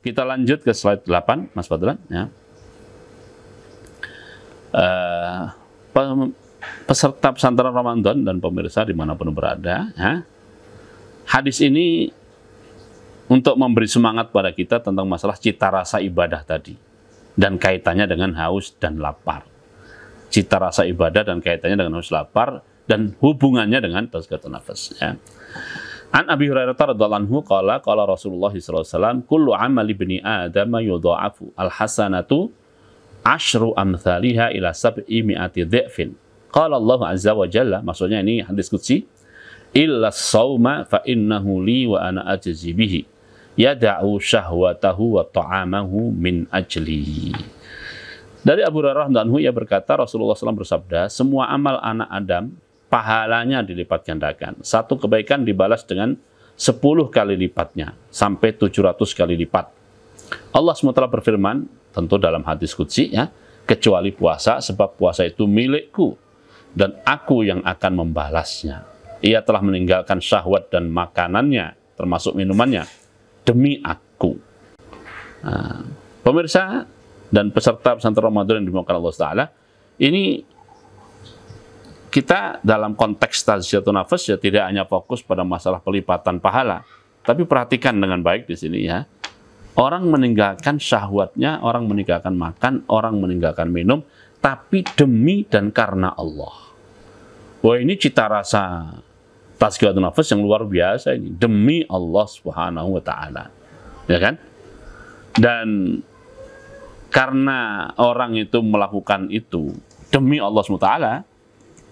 Kita lanjut ke slide 8, Mas Fadlan. Ya. Uh, peserta pesantren Ramadan dan pemirsa dimanapun berada, ya. hadis ini untuk memberi semangat pada kita tentang masalah cita rasa ibadah tadi dan kaitannya dengan haus dan lapar. Cita rasa ibadah dan kaitannya dengan haus lapar dan hubungannya dengan tazkiyatun nafas. Ya. An Abi Hurairah radhiyallahu anhu qala qala Rasulullah sallallahu alaihi wasallam kullu amali ibni adam yudha'afu al hasanatu asyru amthaliha ila sab'i mi'ati dhifin. Qala Allah azza wa jalla maksudnya ini hadis qudsi illa sauma fa innahu li wa ana ajzi bihi yad'u shahwatahu wa ta'amahu min ajli. Dari Abu Hurairah radhiyallahu anhu ia berkata Rasulullah SAW bersabda semua amal anak Adam pahalanya dilipat gandakan. Satu kebaikan dibalas dengan 10 kali lipatnya sampai 700 kali lipat. Allah SWT berfirman, tentu dalam hadis kudsi ya, kecuali puasa sebab puasa itu milikku dan aku yang akan membalasnya. Ia telah meninggalkan syahwat dan makanannya, termasuk minumannya, demi aku. Nah, pemirsa dan peserta pesantren Ramadan yang dimakan Allah Ta'ala, ini kita dalam konteks tazkiyatun nafas ya tidak hanya fokus pada masalah pelipatan pahala, tapi perhatikan dengan baik di sini ya. Orang meninggalkan syahwatnya, orang meninggalkan makan, orang meninggalkan minum, tapi demi dan karena Allah. Wah ini cita rasa tazkiyatun nafas yang luar biasa ini. Demi Allah subhanahu wa ta'ala. Ya kan? Dan karena orang itu melakukan itu demi Allah subhanahu wa ta'ala,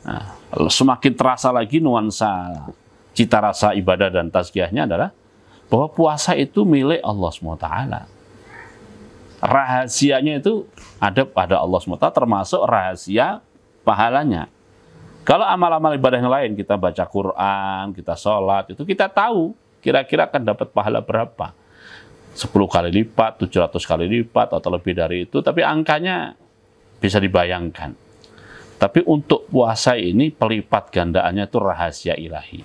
Nah, semakin terasa lagi nuansa cita rasa ibadah dan tazkiyahnya adalah bahwa puasa itu milik Allah SWT. Rahasianya itu ada pada Allah SWT termasuk rahasia pahalanya. Kalau amal-amal ibadah yang lain, kita baca Quran, kita sholat, itu kita tahu kira-kira akan dapat pahala berapa. 10 kali lipat, 700 kali lipat, atau lebih dari itu. Tapi angkanya bisa dibayangkan. Tapi untuk puasa ini pelipat gandaannya itu rahasia ilahi.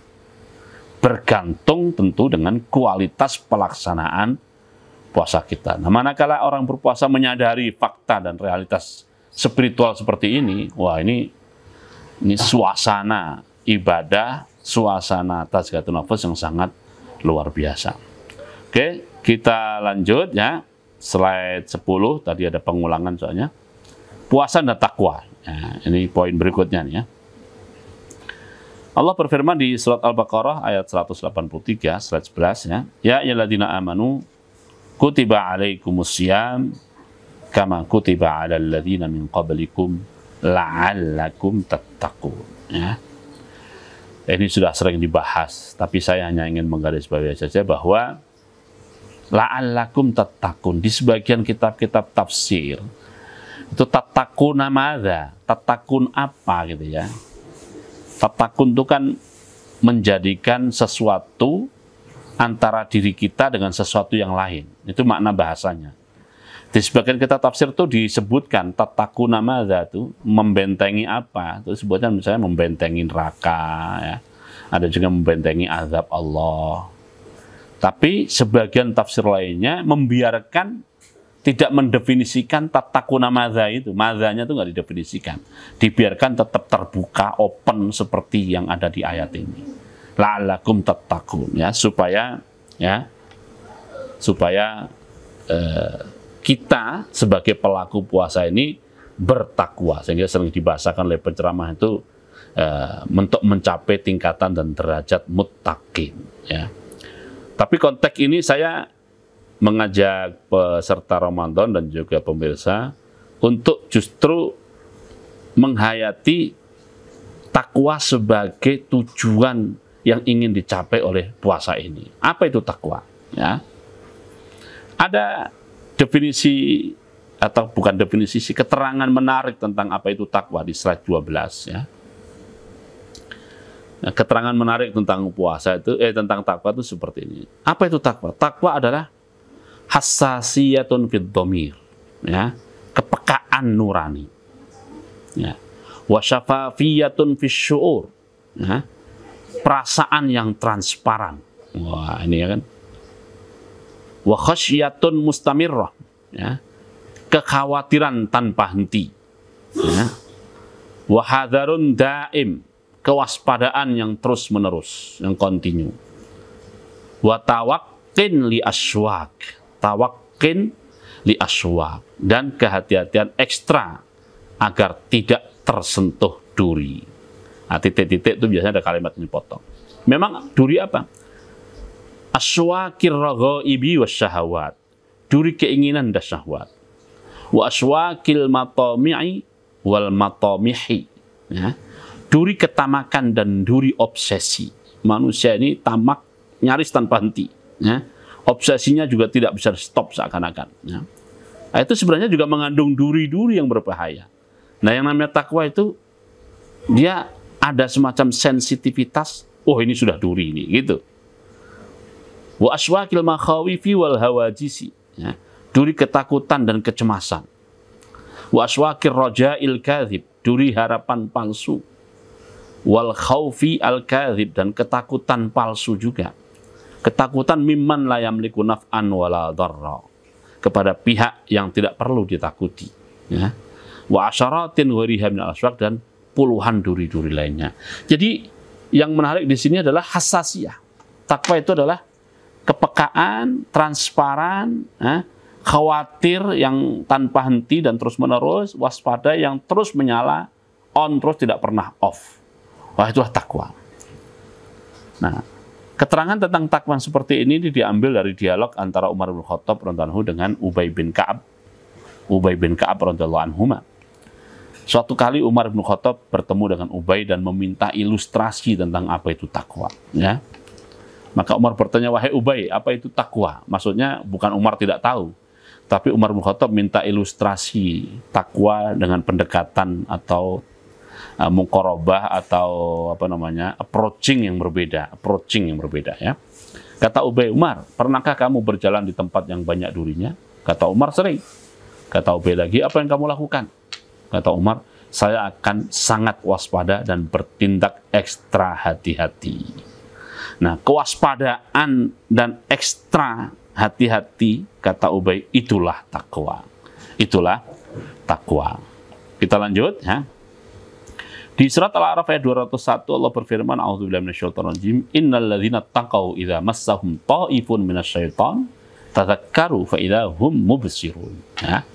Bergantung tentu dengan kualitas pelaksanaan puasa kita. Nah, manakala orang berpuasa menyadari fakta dan realitas spiritual seperti ini, wah ini ini suasana ibadah, suasana atas nafas yang sangat luar biasa. Oke, kita lanjut ya. Slide 10 tadi ada pengulangan soalnya. Puasa dan takwa. Nah, ini poin berikutnya nih ya. Allah berfirman di surat Al-Baqarah ayat 183 surat 11 ya. Ya ayyuhalladzina amanu kutiba alaikumusiyam kama kutiba alal ladzina min qablikum la'allakum tattaqun ya. Ini sudah sering dibahas, tapi saya hanya ingin menggarisbawahi saja bahwa la'allakum tattaqun di sebagian kitab-kitab tafsir itu tatakun ada tatakun apa gitu ya tatakun itu kan menjadikan sesuatu antara diri kita dengan sesuatu yang lain itu makna bahasanya di sebagian kita tafsir itu disebutkan tatakun ada itu membentengi apa itu sebutan misalnya membentengi neraka ya ada juga membentengi azab Allah tapi sebagian tafsir lainnya membiarkan tidak mendefinisikan tatakuna madha itu. Madhanya itu nggak didefinisikan. Dibiarkan tetap terbuka, open seperti yang ada di ayat ini. La'alakum tatakun. Ya, supaya ya supaya eh, kita sebagai pelaku puasa ini bertakwa. Sehingga sering dibahasakan oleh penceramah itu eh, untuk mencapai tingkatan dan derajat mutakin. Ya. Tapi konteks ini saya mengajak peserta Ramadan dan juga pemirsa untuk justru menghayati takwa sebagai tujuan yang ingin dicapai oleh puasa ini. Apa itu takwa? Ya. Ada definisi atau bukan definisi sih keterangan menarik tentang apa itu takwa di slide 12 ya. Nah, keterangan menarik tentang puasa itu eh tentang takwa itu seperti ini. Apa itu takwa? Takwa adalah hassasiyatun fid dhamir ya kepekaan nurani ya wa syafafiyatun fis syuur ya perasaan yang transparan wah ini ya kan wa khasyatun mustamirrah ya kekhawatiran tanpa henti ya wa hadarun daim kewaspadaan yang terus menerus yang kontinu wa tawakkin li aswak tawakin li aswa dan kehati-hatian ekstra agar tidak tersentuh duri. Nah, titik-titik itu biasanya ada kalimat yang dipotong. Memang duri apa? Aswa Aswakir ibi wasyahawat. Duri keinginan dan syahwat. Wa kil matomi'i wal matomihi Ya. Duri ketamakan dan duri obsesi. Manusia ini tamak nyaris tanpa henti. Ya obsesinya juga tidak bisa stop seakan-akan. Ya. Nah, itu sebenarnya juga mengandung duri-duri yang berbahaya. Nah yang namanya takwa itu dia ada semacam sensitivitas, oh ini sudah duri ini, gitu. Wa aswakil makhawifi wal hawajisi. Ya. Duri ketakutan dan kecemasan. Wa aswakir il kadhib. Duri harapan palsu. Wal khawfi al kadhib. Dan ketakutan palsu juga Ketakutan mimman la yamliku naf'an wala dharra Kepada pihak yang tidak perlu ditakuti. Ya. Wa asharatin ghariha al aswak dan puluhan duri-duri lainnya. Jadi yang menarik di sini adalah hasasiah. Takwa itu adalah kepekaan, transparan, eh, khawatir yang tanpa henti dan terus menerus, waspada yang terus menyala, on terus tidak pernah off. Wah itulah takwa. Nah, Keterangan tentang takwa seperti ini diambil dari dialog antara Umar bin Khattab radhiyallahu dengan Ubay bin Ka'ab. Ubay bin Ka'ab radhiyallahu anhu. Suatu kali Umar bin Khattab bertemu dengan Ubay dan meminta ilustrasi tentang apa itu takwa, ya. Maka Umar bertanya, "Wahai Ubay, apa itu takwa?" Maksudnya bukan Umar tidak tahu, tapi Umar bin Khattab minta ilustrasi takwa dengan pendekatan atau uh, mukorobah atau apa namanya approaching yang berbeda, approaching yang berbeda ya. Kata Ubay Umar, pernahkah kamu berjalan di tempat yang banyak durinya? Kata Umar sering. Kata Ubay lagi, apa yang kamu lakukan? Kata Umar, saya akan sangat waspada dan bertindak ekstra hati-hati. Nah, kewaspadaan dan ekstra hati-hati, kata Ubay, itulah takwa. Itulah takwa. Kita lanjut ya. Di surat Al-A'raf ayat 201 Allah berfirman, "A'udzubillahi minasyaitonirrajim. Innal ladzina taqau idza massahum ta'ifun minasyaiton tadzakkaru fa idza hum mubsirun." Ya.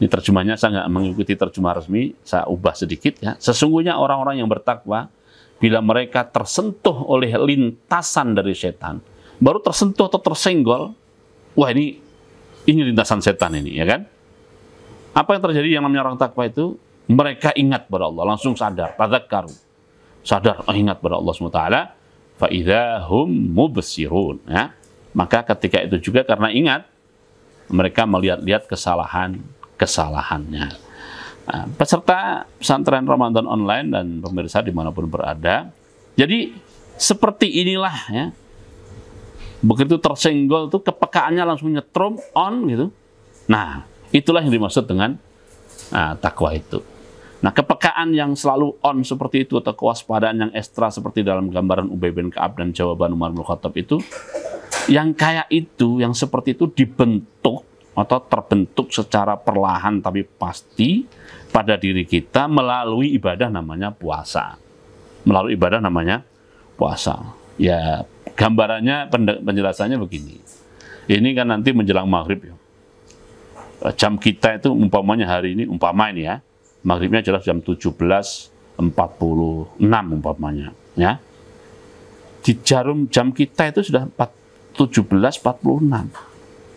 Ini terjemahnya saya nggak mengikuti terjemah resmi, saya ubah sedikit ya. Sesungguhnya orang-orang yang bertakwa bila mereka tersentuh oleh lintasan dari setan, baru tersentuh atau tersenggol, wah ini ini lintasan setan ini, ya kan? Apa yang terjadi yang namanya orang takwa itu mereka ingat pada Allah, langsung sadar, tadakkaru. Sadar, ingat pada Allah SWT. Fa'idhahum mubesirun. Ya. Maka ketika itu juga karena ingat, mereka melihat-lihat kesalahan-kesalahannya. Nah, peserta pesantren Ramadan online dan pemirsa dimanapun berada. Jadi seperti inilah ya. Begitu tersenggol tuh kepekaannya langsung nyetrum on gitu. Nah, itulah yang dimaksud dengan nah, takwa itu. Nah, kepekaan yang selalu on seperti itu atau kewaspadaan yang ekstra seperti dalam gambaran Ubay bin Kaab dan jawaban Umar bin Khattab itu yang kayak itu, yang seperti itu dibentuk atau terbentuk secara perlahan tapi pasti pada diri kita melalui ibadah namanya puasa. Melalui ibadah namanya puasa. Ya, gambarannya penjelasannya begini. Ini kan nanti menjelang maghrib ya. Jam kita itu umpamanya hari ini, umpama ini ya, maghribnya jelas jam 17.46 umpamanya ya di jarum jam kita itu sudah 17.46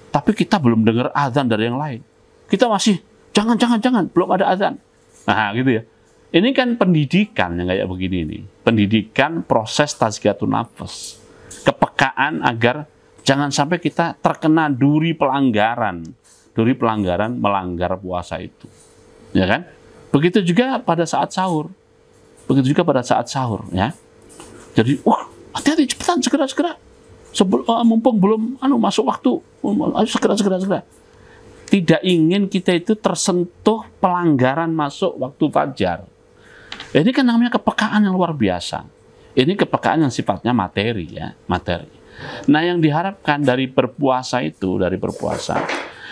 tapi kita belum dengar azan dari yang lain kita masih jangan jangan jangan belum ada azan nah gitu ya ini kan pendidikan yang kayak begini ini, pendidikan proses tazkiyatun nafas kepekaan agar jangan sampai kita terkena duri pelanggaran duri pelanggaran melanggar puasa itu ya kan Begitu juga pada saat sahur. Begitu juga pada saat sahur ya. Jadi, wah, hati-hati cepetan segera-segera. Sebelum uh, eh, mumpung belum anu masuk waktu, segera-segera-segera. Tidak ingin kita itu tersentuh pelanggaran masuk waktu fajar. Ini kan namanya kepekaan yang luar biasa. Ini kepekaan yang sifatnya materi ya, materi. Nah, yang diharapkan dari berpuasa itu, dari berpuasa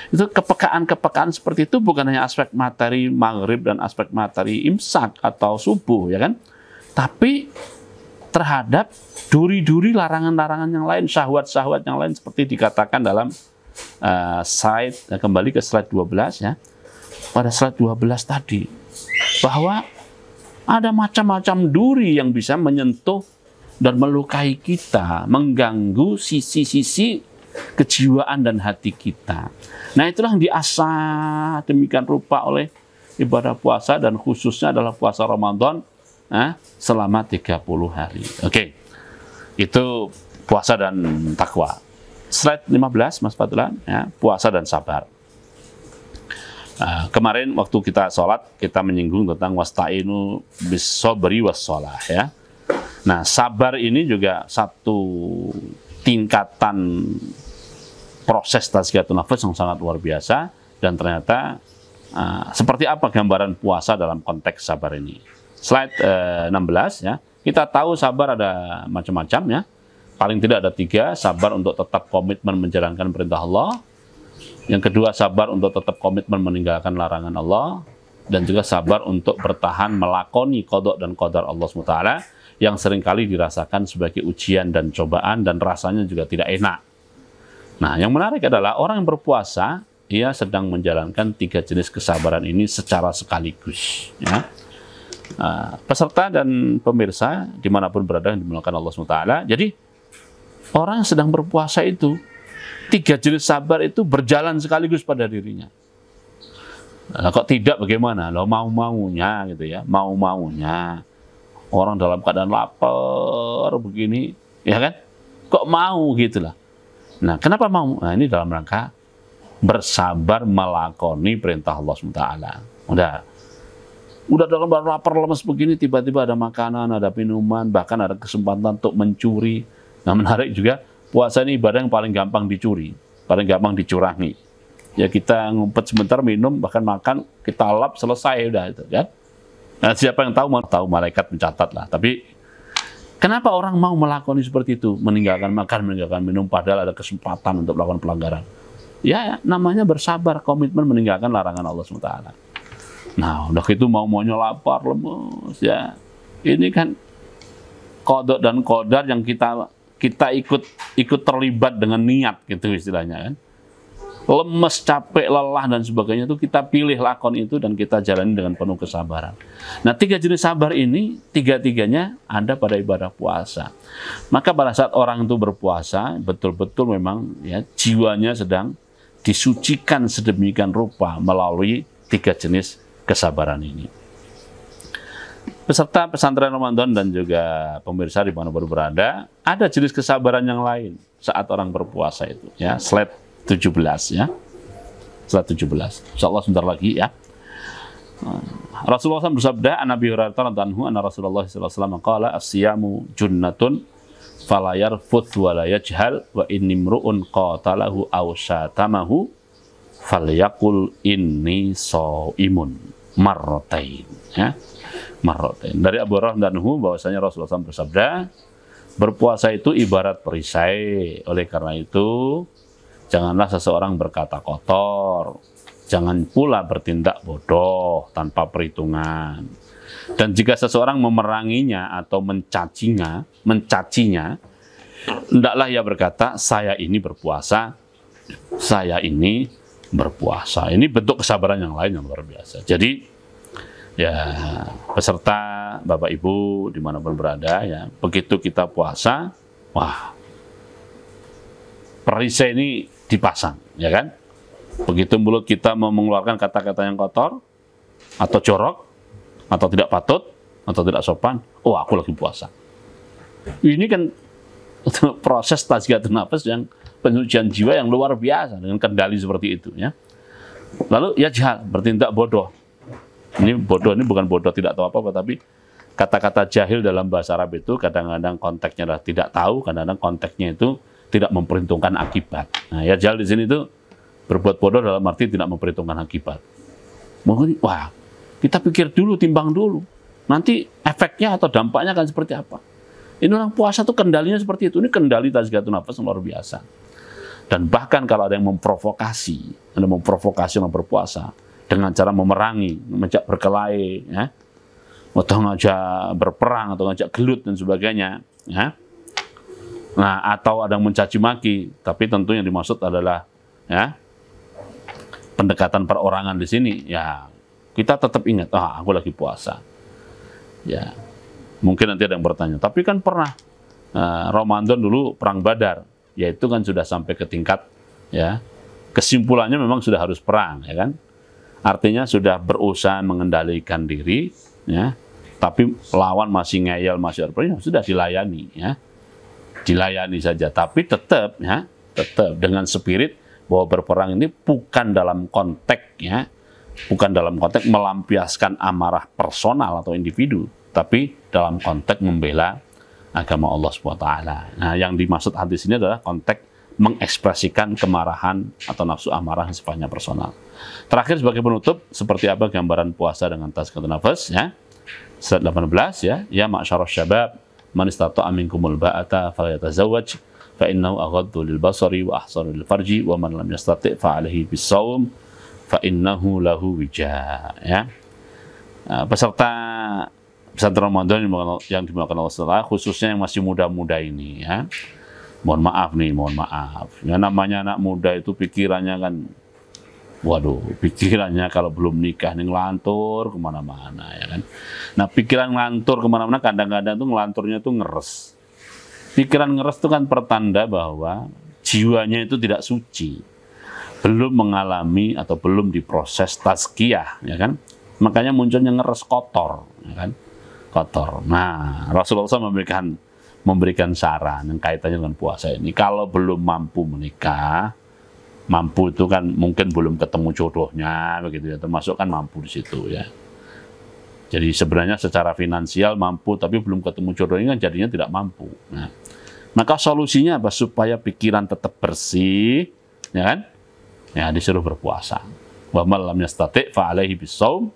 itu kepekaan-kepekaan seperti itu bukan hanya aspek materi maghrib dan aspek materi imsak atau subuh, ya kan? Tapi terhadap duri-duri larangan-larangan yang lain, syahwat-syahwat yang lain seperti dikatakan dalam uh, slide eh, kembali ke slide 12 ya. Pada slide 12 tadi bahwa ada macam-macam duri yang bisa menyentuh dan melukai kita, mengganggu sisi-sisi kejiwaan dan hati kita. Nah itulah yang diasah demikian rupa oleh ibadah puasa dan khususnya adalah puasa Ramadan eh, selama 30 hari. Oke, okay. itu puasa dan takwa. Slide 15 Mas Fadlan, ya, puasa dan sabar. Uh, kemarin waktu kita sholat kita menyinggung tentang wastainu bisobri wassolah ya. Nah sabar ini juga satu tingkatan proses tazkiyatun nafas yang sangat luar biasa dan ternyata uh, seperti apa gambaran puasa dalam konteks sabar ini. Slide uh, eh, 16 ya. Kita tahu sabar ada macam-macam ya. Paling tidak ada tiga, sabar untuk tetap komitmen menjalankan perintah Allah. Yang kedua, sabar untuk tetap komitmen meninggalkan larangan Allah. Dan juga sabar untuk bertahan melakoni kodok dan kodar Allah SWT yang seringkali dirasakan sebagai ujian dan cobaan dan rasanya juga tidak enak. Nah, yang menarik adalah orang yang berpuasa, ia sedang menjalankan tiga jenis kesabaran ini secara sekaligus. Ya. Uh, peserta dan pemirsa dimanapun berada yang dimulakan Allah SWT. Jadi, orang yang sedang berpuasa itu, tiga jenis sabar itu berjalan sekaligus pada dirinya. Nah, kok tidak bagaimana? Lo mau-maunya gitu ya, mau-maunya. Orang dalam keadaan lapar begini, ya kan? Kok mau gitulah Nah, kenapa mau? Nah, ini dalam rangka bersabar melakoni perintah Allah SWT. Udah. Udah dalam lapar lemes begini, tiba-tiba ada makanan, ada minuman, bahkan ada kesempatan untuk mencuri. Nah, menarik juga, puasa ini ibadah yang paling gampang dicuri, paling gampang dicurangi. Ya kita ngumpet sebentar, minum, bahkan makan, kita lap, selesai udah itu kan. Nah, siapa yang tahu, mau tahu malaikat mencatat lah. Tapi Kenapa orang mau melakukan seperti itu? Meninggalkan makan, meninggalkan minum, padahal ada kesempatan untuk melakukan pelanggaran. Ya, namanya bersabar, komitmen meninggalkan larangan Allah SWT. Nah, udah itu mau-maunya lapar, lemes, ya. Ini kan kodok dan kodar yang kita kita ikut ikut terlibat dengan niat gitu istilahnya kan lemes, capek, lelah dan sebagainya itu kita pilih lakon itu dan kita jalani dengan penuh kesabaran. Nah, tiga jenis sabar ini tiga-tiganya ada pada ibadah puasa. Maka pada saat orang itu berpuasa, betul-betul memang ya jiwanya sedang disucikan sedemikian rupa melalui tiga jenis kesabaran ini. Peserta pesantren Ramadan dan juga pemirsa di mana baru berada, ada jenis kesabaran yang lain saat orang berpuasa itu. Ya, slide 17 ya. Setelah 17. Insyaallah sebentar lagi ya. Rasulullah SAW bersabda, An Nabi Hurairah radhiyallahu anhu, Rasulullah SAW qala as-siyamu junnatun fala yarfuth wa la yajhal wa mru'un qatalahu aw satamahu falyakul inni so'imun marrotain ya marotain dari Abu Hurairah dan Hu bahwasanya Rasulullah SAW bersabda berpuasa itu ibarat perisai oleh karena itu Janganlah seseorang berkata kotor, jangan pula bertindak bodoh tanpa perhitungan. Dan jika seseorang memeranginya atau mencacinya, mencacinya, hendaklah ia berkata, saya ini berpuasa, saya ini berpuasa. Ini bentuk kesabaran yang lain yang luar biasa. Jadi, ya peserta Bapak Ibu dimanapun berada, ya begitu kita puasa, wah, perisai ini dipasang, ya kan? Begitu mulut kita mau mengeluarkan kata-kata yang kotor atau corok, atau tidak patut atau tidak sopan, oh aku lagi puasa. Ini kan proses tazkiyatun nafas yang penyucian jiwa yang luar biasa dengan kendali seperti itu ya. Lalu ya jahat bertindak bodoh. Ini bodoh ini bukan bodoh tidak tahu apa-apa tapi kata-kata jahil dalam bahasa Arab itu kadang-kadang konteksnya adalah tidak tahu, kadang-kadang konteksnya itu tidak memperhitungkan akibat. Nah, ya jal di sini itu berbuat bodoh dalam arti tidak memperhitungkan akibat. Mungkin wah, kita pikir dulu, timbang dulu. Nanti efeknya atau dampaknya akan seperti apa? Ini orang puasa tuh kendalinya seperti itu. Ini kendali tazkiyatun nafas luar biasa. Dan bahkan kalau ada yang memprovokasi, ada yang memprovokasi orang berpuasa dengan cara memerangi, mengajak berkelahi, ya, atau ngajak berperang atau ngajak gelut dan sebagainya, ya, Nah, atau ada yang mencaci maki, tapi tentu yang dimaksud adalah ya pendekatan perorangan di sini ya kita tetap ingat ah aku lagi puasa. Ya. Mungkin nanti ada yang bertanya, tapi kan pernah uh, Ramadan dulu perang Badar, yaitu kan sudah sampai ke tingkat ya kesimpulannya memang sudah harus perang ya kan artinya sudah berusaha mengendalikan diri ya tapi lawan masih ngeyel masih berperang ya, sudah dilayani ya dilayani saja. Tapi tetap ya, tetap dengan spirit bahwa berperang ini bukan dalam konteks ya, bukan dalam konteks melampiaskan amarah personal atau individu, tapi dalam konteks membela agama Allah SWT. Nah, yang dimaksud hadis ini adalah konteks mengekspresikan kemarahan atau nafsu amarah sepanjang personal. Terakhir sebagai penutup, seperti apa gambaran puasa dengan tazkiyatun nafas ya? Set 18 ya, ya masyarakat syabab man istata'a minkumul ba'ata falyatazawwaj fa innahu aghaddu lil basari wa ahsanu lil farji wa man lam yastati' fa alaihi bisawm fa innahu lahu wija ya ah, peserta pesantren Ramadan yang dimakan Allah SWT, khususnya yang masih muda-muda ini ya mohon maaf nih mohon maaf ya namanya anak muda itu pikirannya kan Waduh, pikirannya kalau belum nikah nih ngelantur kemana-mana ya kan. Nah pikiran ngelantur kemana-mana kadang-kadang tuh ngelanturnya tuh ngeres. Pikiran ngeres itu kan pertanda bahwa jiwanya itu tidak suci. Belum mengalami atau belum diproses tazkiyah ya kan. Makanya munculnya ngeres kotor ya kan. Kotor. Nah Rasulullah SAW memberikan memberikan saran yang kaitannya dengan puasa ini. Kalau belum mampu menikah, mampu itu kan mungkin belum ketemu jodohnya begitu ya termasuk kan mampu di situ ya jadi sebenarnya secara finansial mampu tapi belum ketemu jodohnya kan jadinya tidak mampu nah, maka solusinya apa supaya pikiran tetap bersih ya kan ya disuruh berpuasa wa malam yastati fa alaihi bisawm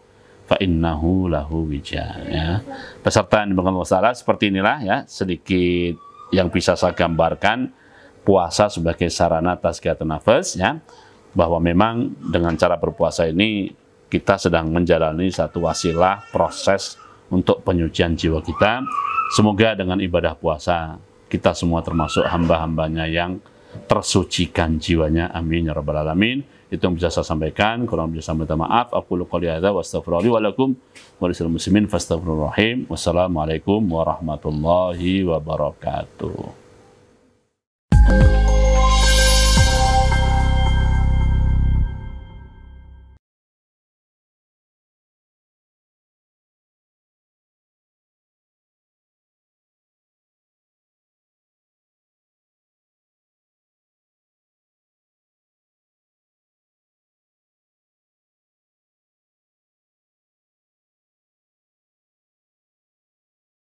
fa innahu lahu wija ya peserta yang dimakan seperti inilah ya sedikit yang bisa saya gambarkan puasa sebagai sarana tazkiyatun nafas ya bahwa memang dengan cara berpuasa ini kita sedang menjalani satu wasilah proses untuk penyucian jiwa kita. Semoga dengan ibadah puasa kita semua termasuk hamba-hambanya yang tersucikan jiwanya. Amin ya rabbal alamin. Itu yang bisa saya sampaikan. Kurang bisa saya minta maaf. Aku qouli hadza wa astaghfirullahi wa lakum wa muslimin Wassalamualaikum warahmatullahi wabarakatuh.